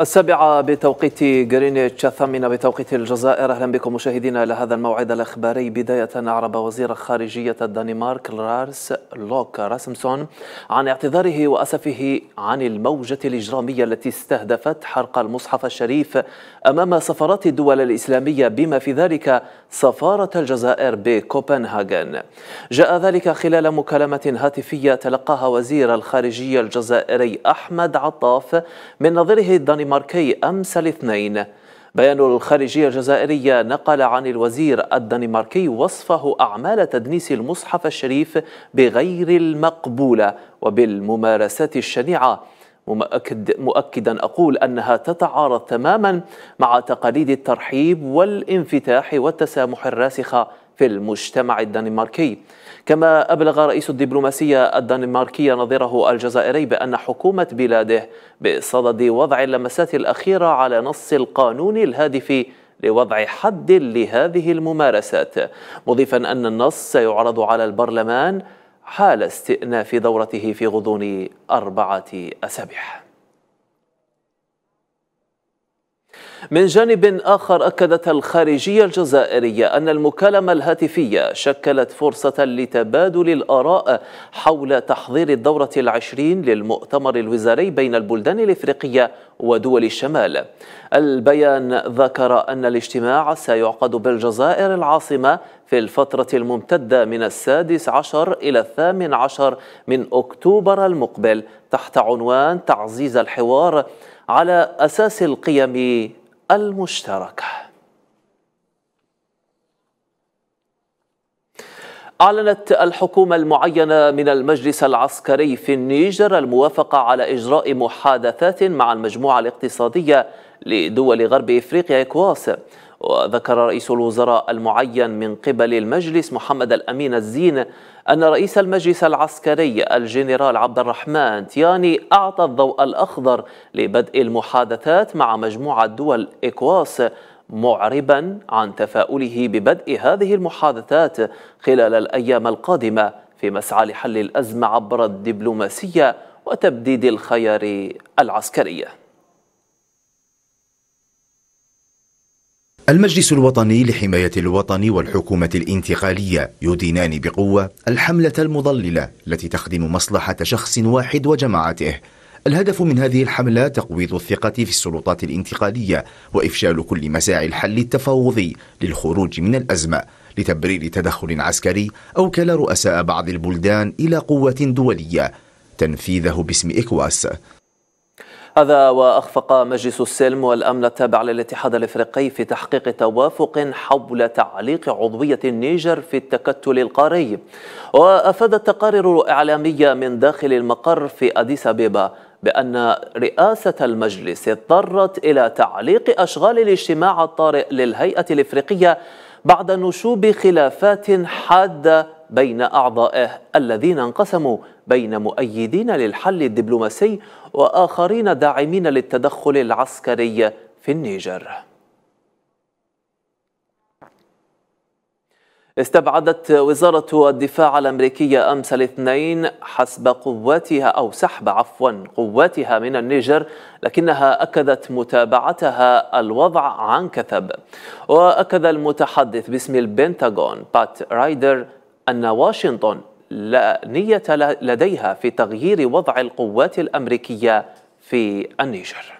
السابعة بتوقيت غرينتش الثامنة بتوقيت الجزائر أهلا بكم مشاهدينا إلى هذا الموعد الإخباري بداية أعرب وزير خارجية الدنمارك لارس لوك راسمسون عن اعتذاره وأسفه عن الموجة الإجرامية التي استهدفت حرق المصحف الشريف أمام سفارات الدول الإسلامية بما في ذلك سفارة الجزائر بكوبنهاغن جاء ذلك خلال مكالمة هاتفية تلقاها وزير الخارجية الجزائري أحمد عطاف من نظره الدنمارك الدنماركي أمس الاثنين بيان الخارجية الجزائرية نقل عن الوزير الدنماركي وصفه أعمال تدنيس المصحف الشريف بغير المقبولة وبالممارسات الشنيعة مؤكد مؤكدا أقول أنها تتعارض تماما مع تقاليد الترحيب والانفتاح والتسامح الراسخة في المجتمع الدنماركي كما أبلغ رئيس الدبلوماسية الدنماركية نظيره الجزائري بأن حكومة بلاده بصدد وضع اللمسات الأخيرة على نص القانون الهادف لوضع حد لهذه الممارسات مضيفا أن النص سيعرض على البرلمان حال استئناف دورته في غضون أربعة أسابيع من جانب آخر أكدت الخارجية الجزائرية أن المكالمة الهاتفية شكلت فرصة لتبادل الآراء حول تحضير الدورة العشرين للمؤتمر الوزاري بين البلدان الإفريقية ودول الشمال البيان ذكر أن الاجتماع سيعقد بالجزائر العاصمة في الفترة الممتدة من السادس عشر إلى الثامن عشر من أكتوبر المقبل تحت عنوان تعزيز الحوار على أساس القيم المشتركة أعلنت الحكومة المعينة من المجلس العسكري في النيجر الموافقة على إجراء محادثات مع المجموعة الاقتصادية لدول غرب إفريقيا إكواس وذكر رئيس الوزراء المعين من قبل المجلس محمد الأمين الزين أن رئيس المجلس العسكري الجنرال عبد الرحمن تياني أعطى الضوء الأخضر لبدء المحادثات مع مجموعة دول إكواس معربا عن تفاؤله ببدء هذه المحادثات خلال الأيام القادمة في مسعى لحل الأزمة عبر الدبلوماسية وتبديد الخيار العسكري المجلس الوطني لحماية الوطن والحكومة الانتقالية يدينان بقوة الحملة المضللة التي تخدم مصلحة شخص واحد وجماعته الهدف من هذه الحملة تقويض الثقة في السلطات الانتقالية وإفشال كل مساعي الحل التفاوضي للخروج من الأزمة لتبرير تدخل عسكري أوكل رؤساء بعض البلدان إلى قوة دولية تنفيذه باسم إكواس هذا وأخفق مجلس السلم والأمن التابع للاتحاد الإفريقي في تحقيق توافق حول تعليق عضوية النيجر في التكتل القاري وأفادت تقارير إعلامية من داخل المقر في أديس أبيبا بأن رئاسة المجلس اضطرت إلى تعليق أشغال الاجتماع الطارئ للهيئة الإفريقية بعد نشوب خلافات حادة بين أعضائه الذين انقسموا بين مؤيدين للحل الدبلوماسي وآخرين داعمين للتدخل العسكري في النيجر استبعدت وزارة الدفاع الأمريكية أمس الاثنين حسب قواتها أو سحب عفوا قواتها من النيجر لكنها أكدت متابعتها الوضع عن كثب وأكد المتحدث باسم البنتاغون بات رايدر أن واشنطن لا نية لديها في تغيير وضع القوات الأمريكية في النيجر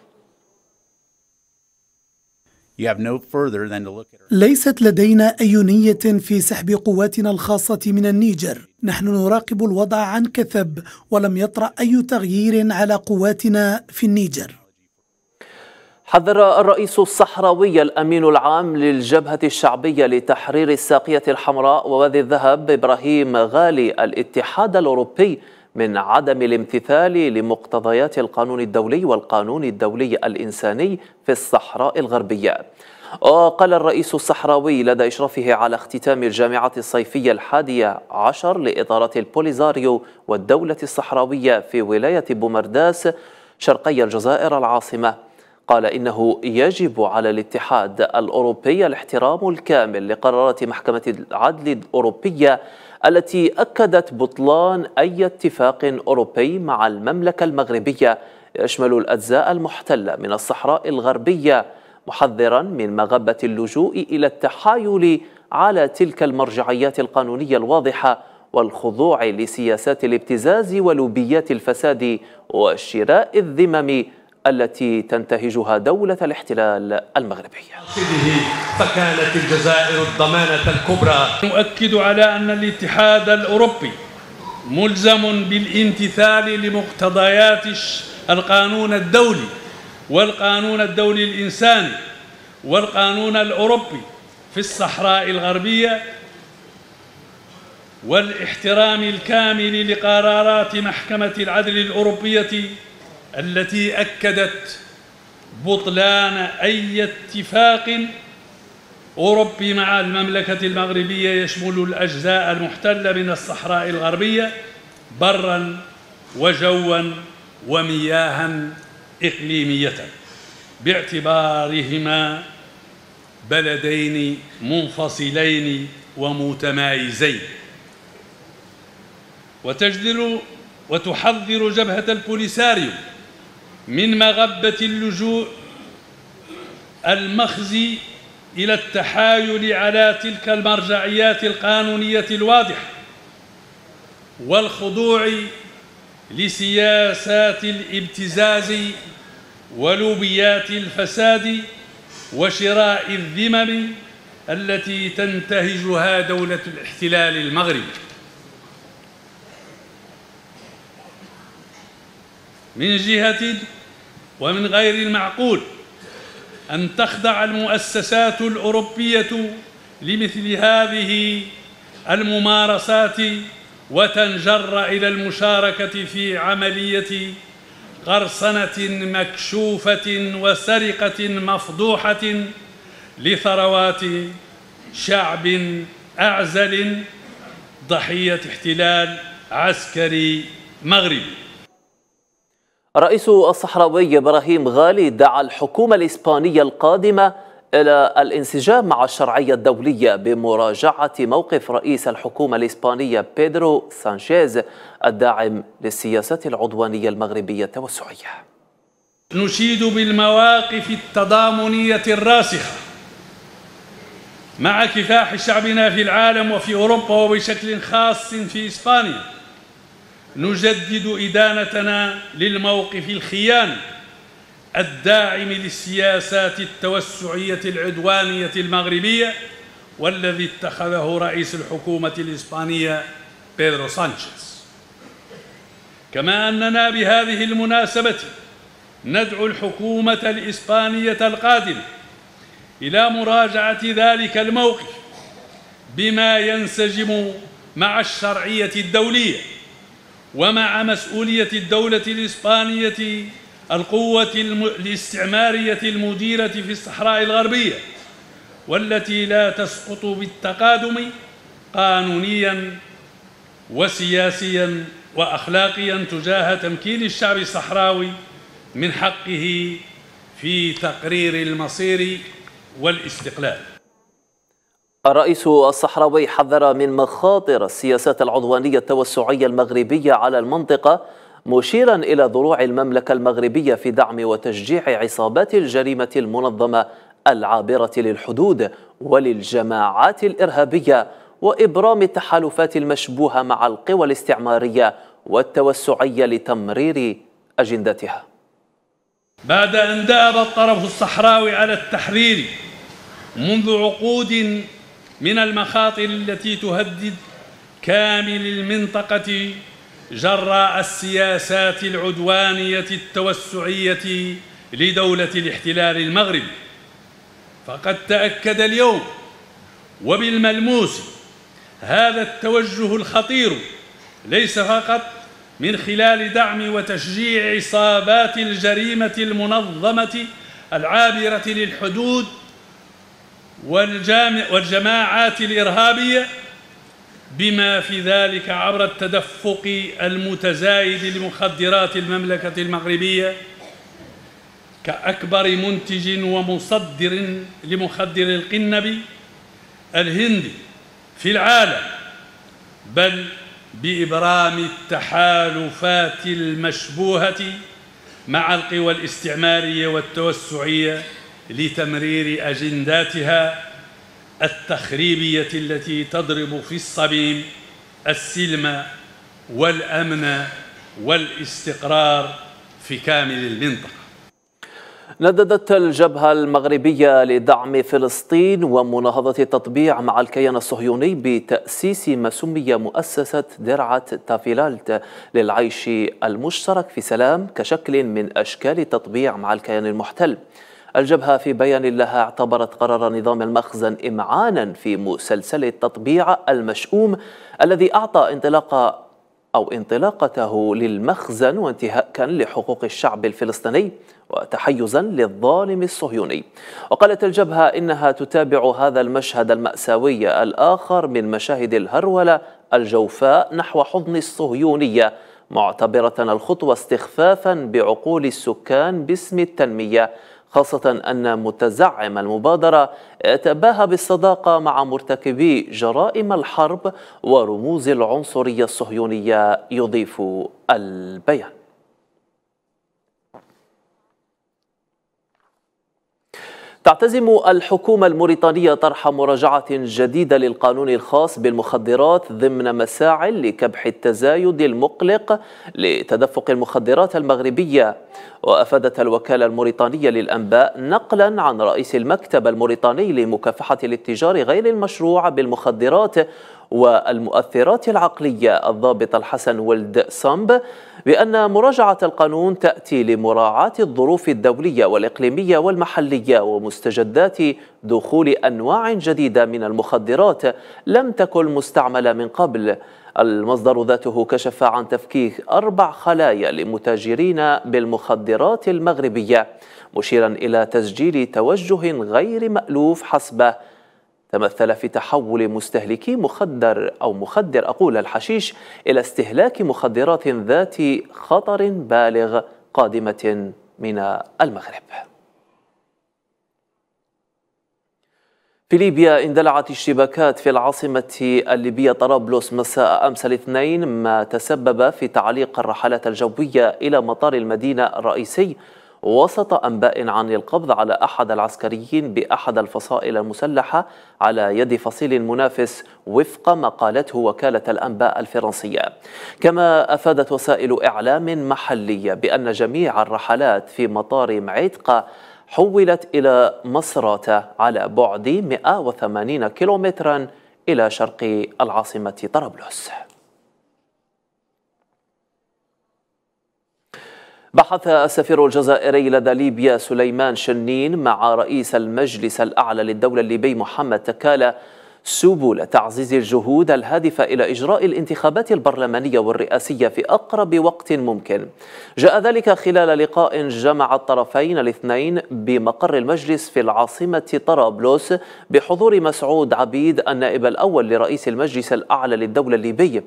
ليست لدينا أي نية في سحب قواتنا الخاصة من النيجر نحن نراقب الوضع عن كثب ولم يطرأ أي تغيير على قواتنا في النيجر حذر الرئيس الصحراوي الأمين العام للجبهة الشعبية لتحرير الساقية الحمراء ووادي الذهب إبراهيم غالي الاتحاد الأوروبي من عدم الامتثال لمقتضيات القانون الدولي والقانون الدولي الإنساني في الصحراء الغربية وقال الرئيس الصحراوي لدى إشرافه على اختتام الجامعة الصيفية الحادية عشر لإدارة البوليزاريو والدولة الصحراوية في ولاية بومرداس شرقي الجزائر العاصمة قال إنه يجب على الاتحاد الأوروبي الاحترام الكامل لقرارات محكمة العدل الأوروبية التي أكدت بطلان أي اتفاق أوروبي مع المملكة المغربية يشمل الأجزاء المحتلة من الصحراء الغربية محذرا من مغبة اللجوء إلى التحايل على تلك المرجعيات القانونية الواضحة والخضوع لسياسات الابتزاز ولوبيات الفساد وشراء الذمم التي تنتهجها دولة الاحتلال المغربي فكانت الجزائر الضمانة الكبرى نؤكد على أن الاتحاد الأوروبي ملزم بالامتثال لمقتضيات القانون الدولي والقانون الدولي الإنساني والقانون الأوروبي في الصحراء الغربية والاحترام الكامل لقرارات محكمة العدل الأوروبية التي أكدت بطلان أي اتفاق أوروبي مع المملكة المغربية يشمل الأجزاء المحتلة من الصحراء الغربية برا وجوا ومياها إقليمية باعتبارهما بلدين منفصلين ومتمايزين وتجدل وتحضر جبهة البوليساريو من مغبة اللجوء المخزي إلى التحايل على تلك المرجعيات القانونية الواضحة والخضوع لسياسات الابتزاز ولوبيات الفساد وشراء الذمم التي تنتهجها دولة الاحتلال المغربي من جهة ومن غير المعقول أن تخضع المؤسسات الأوروبية لمثل هذه الممارسات وتنجر إلى المشاركة في عملية قرصنة مكشوفة وسرقة مفضوحة لثروات شعب أعزل ضحية احتلال عسكري مغربي الرئيس الصحراوي إبراهيم غالي دعا الحكومة الإسبانية القادمة إلى الانسجام مع الشرعية الدولية بمراجعة موقف رئيس الحكومة الإسبانية بيدرو سانشيز الداعم للسياسات العدوانية المغربية التوسعية نشيد بالمواقف التضامنية الراسخة مع كفاح شعبنا في العالم وفي أوروبا وبشكل خاص في إسبانيا نجدد إدانتنا للموقف الخيان الداعم للسياسات التوسعية العدوانية المغربية والذي اتخذه رئيس الحكومة الإسبانية بيدرو سانشيز كما أننا بهذه المناسبة ندعو الحكومة الإسبانية القادمة إلى مراجعة ذلك الموقف بما ينسجم مع الشرعية الدولية ومع مسؤولية الدولة الإسبانية القوة الاستعمارية المديرة في الصحراء الغربية والتي لا تسقط بالتقادم قانونيا وسياسيا وأخلاقيا تجاه تمكين الشعب الصحراوي من حقه في تقرير المصير والاستقلال الرئيس الصحراوي حذر من مخاطر السياسات العدوانية التوسعية المغربية على المنطقة مشيرا إلى ضلوع المملكة المغربية في دعم وتشجيع عصابات الجريمة المنظمة العابرة للحدود وللجماعات الإرهابية وإبرام التحالفات المشبوهة مع القوى الاستعمارية والتوسعية لتمرير أجندتها بعد أن دأب الطرف الصحراوي على التحرير منذ عقود من المخاطر التي تهدد كامل المنطقة جراء السياسات العدوانية التوسعية لدولة الاحتلال المغربي فقد تأكد اليوم وبالملموس هذا التوجه الخطير ليس فقط من خلال دعم وتشجيع عصابات الجريمة المنظمة العابرة للحدود والجامع والجماعات الإرهابية بما في ذلك عبر التدفق المتزايد لمخدرات المملكة المغربية كأكبر منتج ومصدر لمخدر القنب الهندي في العالم بل بإبرام التحالفات المشبوهة مع القوى الاستعمارية والتوسعية لتمرير أجنداتها التخريبية التي تضرب في الصميم السلم والأمن والاستقرار في كامل المنطقة نددت الجبهة المغربية لدعم فلسطين ومناهضة التطبيع مع الكيان الصهيوني بتأسيس ما سمي مؤسسة درعة تافيلالت للعيش المشترك في سلام كشكل من أشكال التطبيع مع الكيان المحتل الجبهة في بيان لها اعتبرت قرار نظام المخزن إمعانا في مسلسل التطبيع المشؤوم الذي أعطى انطلاق أو انطلاقته للمخزن وانتهاكا لحقوق الشعب الفلسطيني وتحيزا للظالم الصهيوني وقالت الجبهة إنها تتابع هذا المشهد المأساوي الآخر من مشاهد الهرولة الجوفاء نحو حضن الصهيونية معتبرة الخطوة استخفافا بعقول السكان باسم التنمية خاصة أن متزعم المبادرة تباهى بالصداقة مع مرتكبي جرائم الحرب ورموز العنصرية الصهيونية يضيف البيان تعتزم الحكومة الموريتانية طرح مراجعة جديدة للقانون الخاص بالمخدرات ضمن مساع لكبح التزايد المقلق لتدفق المخدرات المغربية وأفادت الوكالة الموريتانية للأنباء نقلا عن رئيس المكتب الموريتاني لمكافحة الاتجار غير المشروع بالمخدرات والمؤثرات العقلية الضابط الحسن ولد سامب بأن مراجعة القانون تأتي لمراعاة الظروف الدولية والإقليمية والمحلية ومستجدات دخول أنواع جديدة من المخدرات لم تكن مستعملة من قبل المصدر ذاته كشف عن تفكيك أربع خلايا لمتاجرين بالمخدرات المغربية مشيرا إلى تسجيل توجه غير مألوف حسبه تمثل في تحول مستهلكي مخدر أو مخدر أقول الحشيش إلى استهلاك مخدرات ذات خطر بالغ قادمة من المغرب في ليبيا اندلعت الشبكات في العاصمة الليبية طرابلس مساء أمس الاثنين ما تسبب في تعليق الرحلات الجوية إلى مطار المدينة الرئيسي وسط أنباء عن القبض على أحد العسكريين بأحد الفصائل المسلحة على يد فصيل منافس وفق ما قالته وكالة الأنباء الفرنسية كما أفادت وسائل إعلام محلية بأن جميع الرحلات في مطار معيدقة حولت إلى مصراتة على بعد 180 كيلومترا إلى شرق العاصمة طرابلس بحث السفير الجزائري لدى ليبيا سليمان شنين مع رئيس المجلس الأعلى للدولة الليبي محمد تكالا سبل تعزيز الجهود الهادفة إلى إجراء الانتخابات البرلمانية والرئاسية في أقرب وقت ممكن جاء ذلك خلال لقاء جمع الطرفين الاثنين بمقر المجلس في العاصمة طرابلس بحضور مسعود عبيد النائب الأول لرئيس المجلس الأعلى للدولة الليبي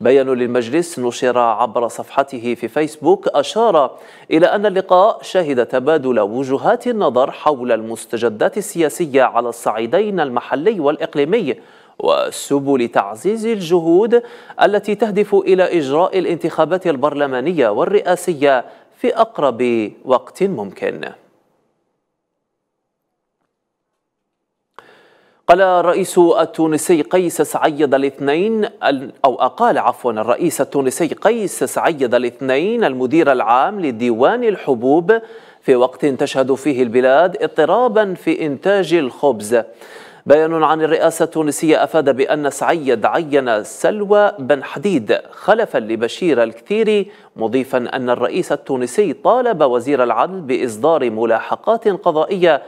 بيان للمجلس نشر عبر صفحته في فيسبوك أشار إلى أن اللقاء شهد تبادل وجهات النظر حول المستجدات السياسية على الصعيدين المحلي والإقليمي وسبل تعزيز الجهود التي تهدف إلى إجراء الانتخابات البرلمانية والرئاسية في أقرب وقت ممكن قال الرئيس التونسي قيس سعيد الاثنين أو أقال عفوا الرئيس التونسي قيس سعيد الاثنين المدير العام لديوان الحبوب في وقت تشهد فيه البلاد اضطرابا في إنتاج الخبز بيان عن الرئاسة التونسية أفاد بأن سعيد عين سلوى بن حديد خلفا لبشير الكثيري مضيفا أن الرئيس التونسي طالب وزير العدل بإصدار ملاحقات قضائية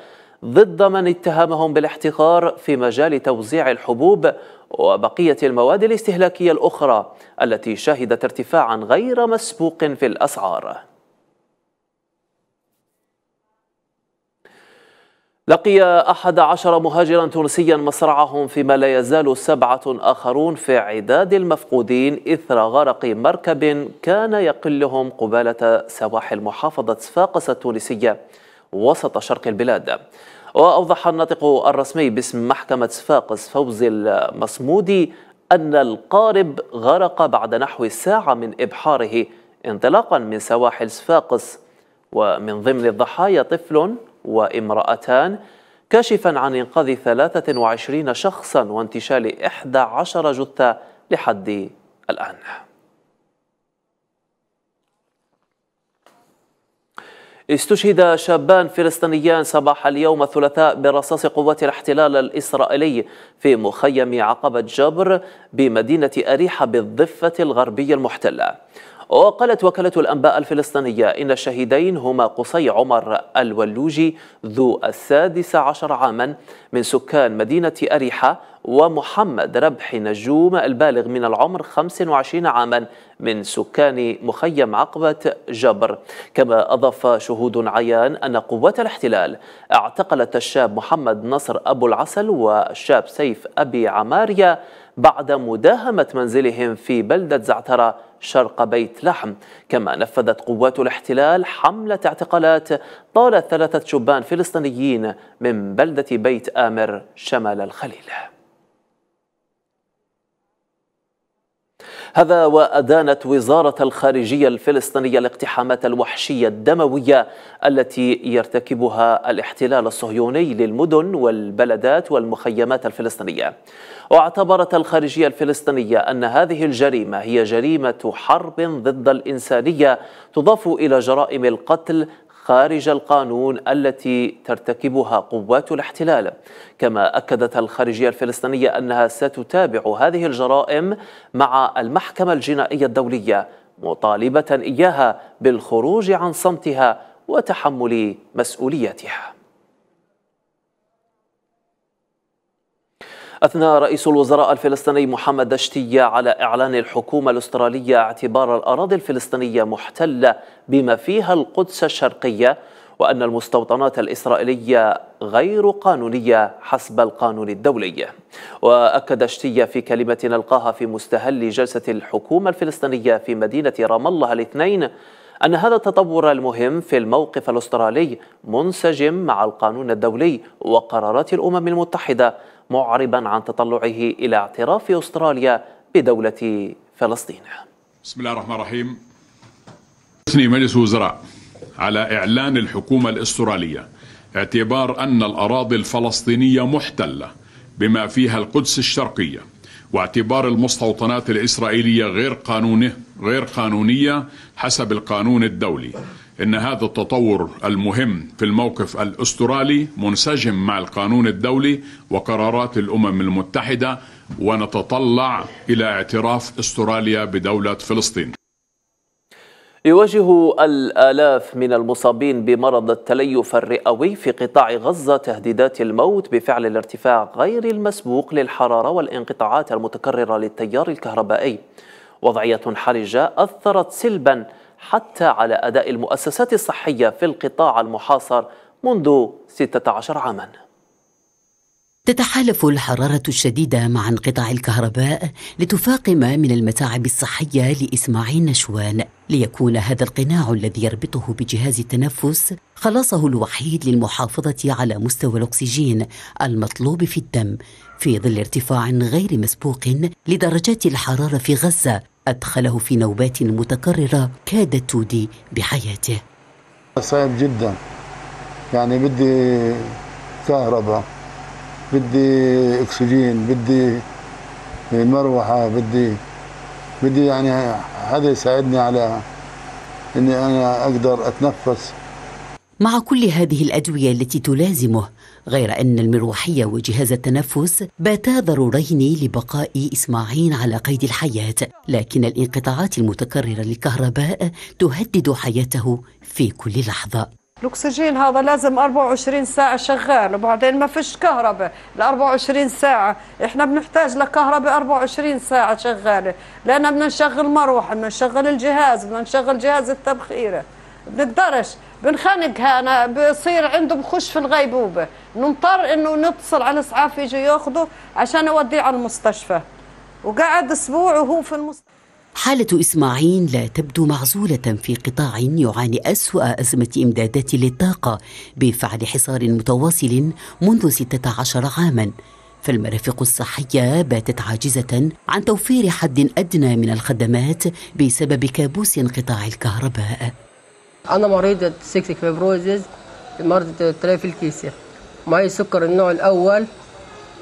ضد من اتهمهم بالاحتقار في مجال توزيع الحبوب وبقية المواد الاستهلاكية الأخرى التي شهدت ارتفاعا غير مسبوق في الأسعار لقي أحد عشر مهاجرا تونسيا مصرعهم فيما لا يزال سبعة آخرون في عداد المفقودين إثر غرق مركب كان يقلهم قبالة سواحل محافظة صفاقس التونسية وسط شرق البلاد وأوضح الناطق الرسمي باسم محكمة صفاقس فوزي المصمودي أن القارب غرق بعد نحو ساعة من إبحاره انطلاقا من سواحل صفاقس ومن ضمن الضحايا طفل وامرأتان كاشفا عن إنقاذ 23 شخصا وانتشال 11 جثة لحد الآن استشهد شابان فلسطينيان صباح اليوم الثلاثاء برصاص قوات الاحتلال الإسرائيلي في مخيم عقبة جبر بمدينة أريحة بالضفة الغربية المحتلة وقالت وكالة الأنباء الفلسطينية إن الشهيدين هما قصي عمر الولوجي ذو السادس عشر عاما من سكان مدينة أريحة ومحمد ربح نجوم البالغ من العمر 25 عاما من سكان مخيم عقبة جبر كما أضاف شهود عيان أن قوات الاحتلال اعتقلت الشاب محمد نصر أبو العسل والشاب سيف أبي عماريا بعد مداهمة منزلهم في بلدة زعترة شرق بيت لحم كما نفذت قوات الاحتلال حملة اعتقالات طالت ثلاثة شبان فلسطينيين من بلدة بيت آمر شمال الخليل هذا وأدانت وزارة الخارجية الفلسطينية الاقتحامات الوحشية الدموية التي يرتكبها الاحتلال الصهيوني للمدن والبلدات والمخيمات الفلسطينية واعتبرت الخارجية الفلسطينية أن هذه الجريمة هي جريمة حرب ضد الإنسانية تضاف إلى جرائم القتل خارج القانون التي ترتكبها قوات الاحتلال كما أكدت الخارجية الفلسطينية أنها ستتابع هذه الجرائم مع المحكمة الجنائية الدولية مطالبة إياها بالخروج عن صمتها وتحمل مسؤوليتها أثنى رئيس الوزراء الفلسطيني محمد دشتية على إعلان الحكومة الأسترالية اعتبار الأراضي الفلسطينية محتلة بما فيها القدس الشرقية وأن المستوطنات الإسرائيلية غير قانونية حسب القانون الدولي وأكد شتية في كلمة نلقاها في مستهل جلسة الحكومة الفلسطينية في مدينة رام الله الاثنين أن هذا التطور المهم في الموقف الأسترالي منسجم مع القانون الدولي وقرارات الأمم المتحدة معربا عن تطلعه إلى اعتراف أستراليا بدولة فلسطين بسم الله الرحمن الرحيم أثني مجلس الوزراء على إعلان الحكومة الأسترالية اعتبار أن الأراضي الفلسطينية محتلة بما فيها القدس الشرقية واعتبار المستوطنات الإسرائيلية غير قانونه غير قانونية حسب القانون الدولي ان هذا التطور المهم في الموقف الاسترالي منسجم مع القانون الدولي وقرارات الامم المتحده ونتطلع الى اعتراف استراليا بدوله فلسطين. يواجه الآلاف من المصابين بمرض التليف الرئوي في قطاع غزة تهديدات الموت بفعل الارتفاع غير المسبوق للحرارة والانقطاعات المتكررة للتيار الكهربائي وضعية حرجة أثرت سلباً حتى على أداء المؤسسات الصحية في القطاع المحاصر منذ 16 عاماً تتحالف الحرارة الشديدة مع انقطاع الكهرباء لتفاقم من المتاعب الصحية لإسماعيل نشوان ليكون هذا القناع الذي يربطه بجهاز التنفس خلاصه الوحيد للمحافظة على مستوى الأكسجين المطلوب في الدم في ظل ارتفاع غير مسبوق لدرجات الحرارة في غزة أدخله في نوبات متكررة كادت تودي بحياته صعب جدا يعني بدي كهرباء بدي اكسجين بدي مروحه بدي بدي يعني حدا يساعدني على اني انا اقدر اتنفس مع كل هذه الادويه التي تلازمه غير ان المروحيه وجهاز التنفس باتا ضرورين لبقاء اسماعيل على قيد الحياه لكن الانقطاعات المتكرره للكهرباء تهدد حياته في كل لحظه الاكسجين هذا لازم 24 ساعه شغال وبعدين ما فيش كهرباء ل 24 ساعه احنا بنحتاج لكهرباء 24 ساعه شغاله لان بدنا نشغل مروحه بدنا نشغل الجهاز بدنا نشغل جهاز التبخيره بنقدرش بنخانقها انا بصير عنده بخش في الغيبوبه نضطر انه نتصل على اسعاف يجي ياخذوا عشان اوديه على المستشفى وقعد اسبوع وهو في المستشفى حالة إسماعيل لا تبدو معزولة في قطاع يعاني أسوأ أزمة إمدادات للطاقة بفعل حصار متواصل منذ 16 عاماً فالمرافق الصحية باتت عاجزة عن توفير حد أدنى من الخدمات بسبب كابوس انقطاع الكهرباء انا مريضه سكتيك فيبروزيز مرض تلاقي في الكيسه معي سكر النوع الاول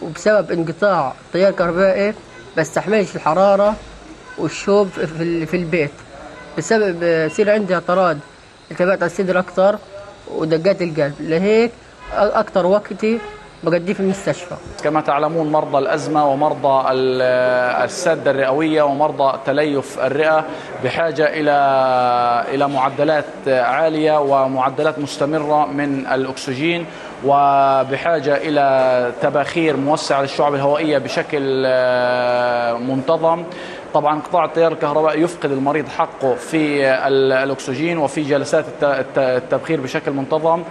وبسبب انقطاع تيار كهربائي بستحملش الحراره والشوب في البيت بسبب بصير عندي اعتراض التبات على الصدر اكثر ودقات القلب لهيك اكثر وقتي بقضيه في المستشفى كما تعلمون مرضى الأزمة ومرضى السادة الرئوية ومرضى تليف الرئة بحاجة إلى إلى معدلات عالية ومعدلات مستمرة من الأكسجين وبحاجة إلى تباخير موسعة للشعب الهوائية بشكل آه، منتظم طبعا قطاع التيار الكهربائي يفقد المريض حقه في الأكسجين وفي جلسات التبخير بشكل منتظم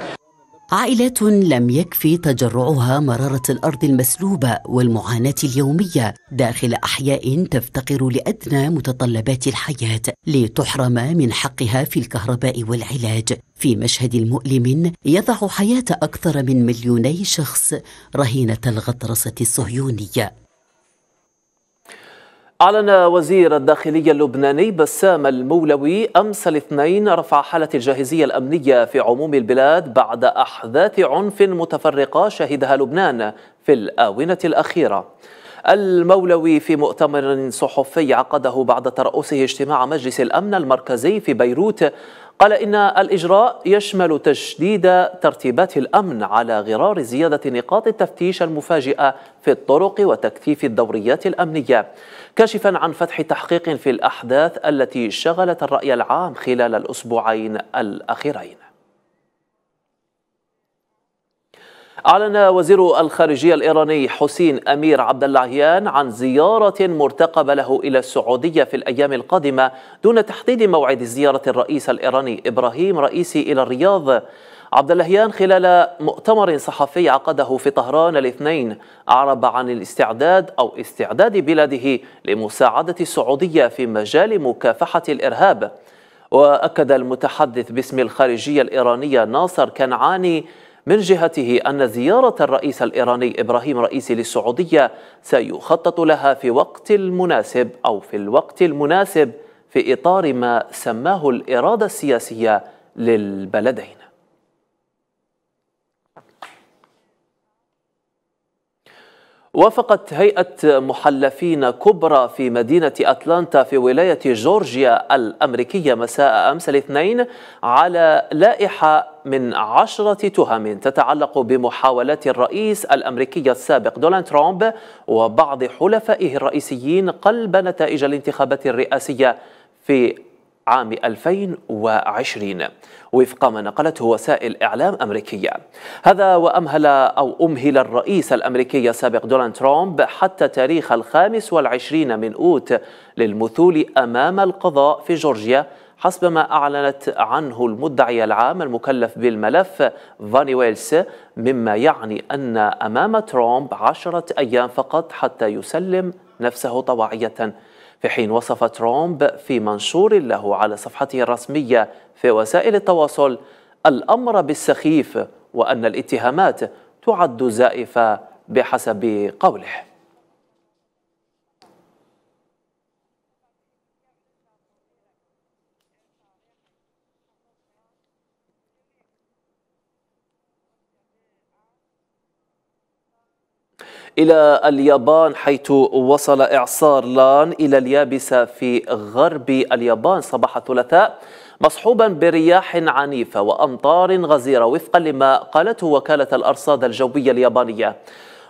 عائلة لم يكفي تجرعها مرارة الأرض المسلوبة والمعاناة اليومية داخل أحياء تفتقر لأدنى متطلبات الحياة لتحرم من حقها في الكهرباء والعلاج في مشهد مؤلم يضع حياة أكثر من مليوني شخص رهينة الغطرسة الصهيونية أعلن وزير الداخلية اللبناني بسام المولوي أمس الاثنين رفع حالة الجاهزية الأمنية في عموم البلاد بعد أحداث عنف متفرقة شهدها لبنان في الآونة الأخيرة المولوي في مؤتمر صحفي عقده بعد ترأسه اجتماع مجلس الأمن المركزي في بيروت قال إن الإجراء يشمل تشديد ترتيبات الأمن على غرار زيادة نقاط التفتيش المفاجئة في الطرق وتكثيف الدوريات الأمنية كاشفا عن فتح تحقيق في الأحداث التي شغلت الرأي العام خلال الأسبوعين الأخيرين أعلن وزير الخارجية الإيراني حسين أمير عبد اللهيان عن زيارة مرتقبة له إلى السعودية في الأيام القادمة دون تحديد موعد زيارة الرئيس الإيراني إبراهيم رئيسي إلى الرياض عبد اللهيان خلال مؤتمر صحفي عقده في طهران الاثنين أعرب عن الاستعداد أو استعداد بلاده لمساعدة السعودية في مجال مكافحة الإرهاب وأكد المتحدث باسم الخارجية الإيرانية ناصر كنعاني من جهته أن زيارة الرئيس الإيراني إبراهيم رئيسي للسعودية سيخطط لها في وقت المناسب أو في الوقت المناسب في إطار ما سماه الإرادة السياسية للبلدين وافقت هيئة محلفين كبرى في مدينة أتلانتا في ولاية جورجيا الأمريكية مساء أمس الاثنين على لائحة من عشرة تهم تتعلق بمحاولات الرئيس الأمريكي السابق دونالد ترامب وبعض حلفائه الرئيسيين قلب نتائج الانتخابات الرئاسية في عام 2020 وفق ما نقلته وسائل إعلام أمريكية هذا وأمهل أو أمهل الرئيس الأمريكي السابق دونالد ترامب حتى تاريخ الخامس والعشرين من أوت للمثول أمام القضاء في جورجيا حسب ما أعلنت عنه المدعي العام المكلف بالملف فاني ويلس مما يعني أن أمام ترامب عشرة أيام فقط حتى يسلم نفسه طواعية في حين وصف ترامب في منشور له على صفحته الرسمية في وسائل التواصل الأمر بالسخيف وأن الاتهامات تعد زائفة بحسب قوله إلى اليابان حيث وصل إعصار لان إلى اليابسة في غرب اليابان صباح الثلاثاء مصحوبا برياح عنيفة وأمطار غزيرة وفقا لما قالته وكالة الأرصاد الجوية اليابانية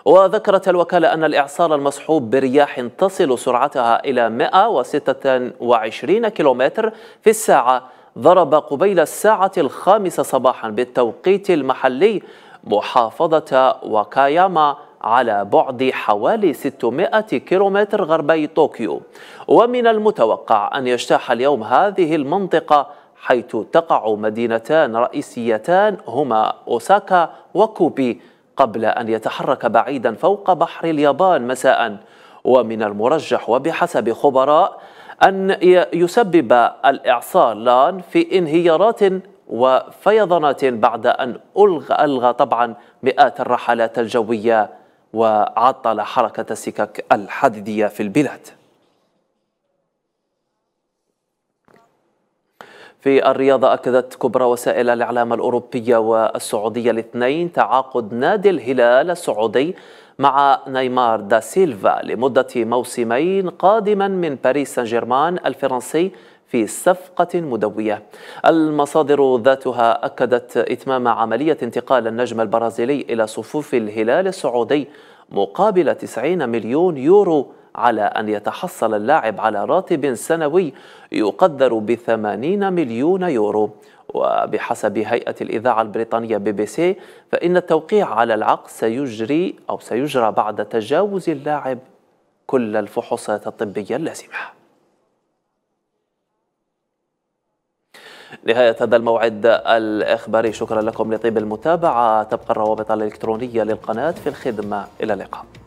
وذكرت الوكالة أن الإعصار المصحوب برياح تصل سرعتها إلى 126 كيلومتر في الساعة ضرب قبيل الساعة الخامسة صباحا بالتوقيت المحلي محافظة واكاياما على بعد حوالي 600 كيلومتر غربي طوكيو ومن المتوقع أن يجتاح اليوم هذه المنطقة حيث تقع مدينتان رئيسيتان هما أوساكا وكوبي قبل أن يتحرك بعيدا فوق بحر اليابان مساء ومن المرجح وبحسب خبراء أن يسبب الإعصار لان في انهيارات وفيضانات بعد أن ألغى, ألغى طبعا مئات الرحلات الجوية وعطل حركة السكك الحديدية في البلاد في الرياضة أكدت كبرى وسائل الإعلام الأوروبية والسعودية الاثنين تعاقد نادي الهلال السعودي مع نيمار دا سيلفا لمدة موسمين قادما من باريس سان جيرمان الفرنسي في صفقة مدوية المصادر ذاتها أكدت إتمام عملية انتقال النجم البرازيلي إلى صفوف الهلال السعودي مقابل 90 مليون يورو على أن يتحصل اللاعب على راتب سنوي يقدر ب 80 مليون يورو وبحسب هيئة الإذاعة البريطانية بي بي سي فإن التوقيع على العقد سيجري أو سيجرى بعد تجاوز اللاعب كل الفحوصات الطبية اللازمة نهاية هذا الموعد الإخباري شكرا لكم لطيب المتابعة تبقى الروابط الإلكترونية للقناة في الخدمة إلى اللقاء